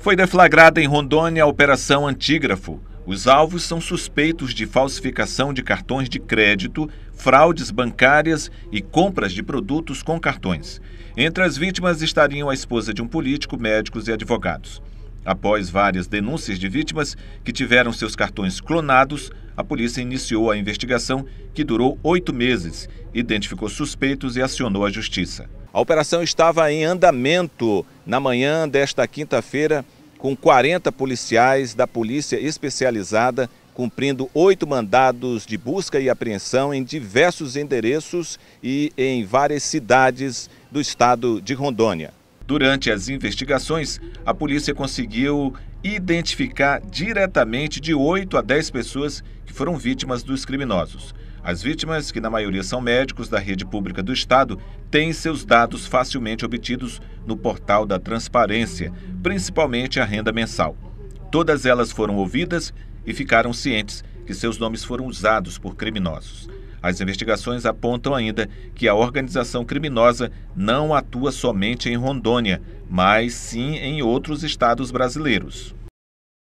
Foi deflagrada em Rondônia a Operação Antígrafo. Os alvos são suspeitos de falsificação de cartões de crédito, fraudes bancárias e compras de produtos com cartões. Entre as vítimas estariam a esposa de um político, médicos e advogados. Após várias denúncias de vítimas que tiveram seus cartões clonados, a polícia iniciou a investigação, que durou oito meses, identificou suspeitos e acionou a justiça. A operação estava em andamento na manhã desta quinta-feira, com 40 policiais da Polícia Especializada cumprindo oito mandados de busca e apreensão em diversos endereços e em várias cidades do estado de Rondônia. Durante as investigações, a polícia conseguiu identificar diretamente de 8 a 10 pessoas que foram vítimas dos criminosos. As vítimas, que na maioria são médicos da rede pública do Estado, têm seus dados facilmente obtidos no portal da transparência, principalmente a renda mensal. Todas elas foram ouvidas e ficaram cientes que seus nomes foram usados por criminosos. As investigações apontam ainda que a organização criminosa não atua somente em Rondônia, mas sim em outros estados brasileiros.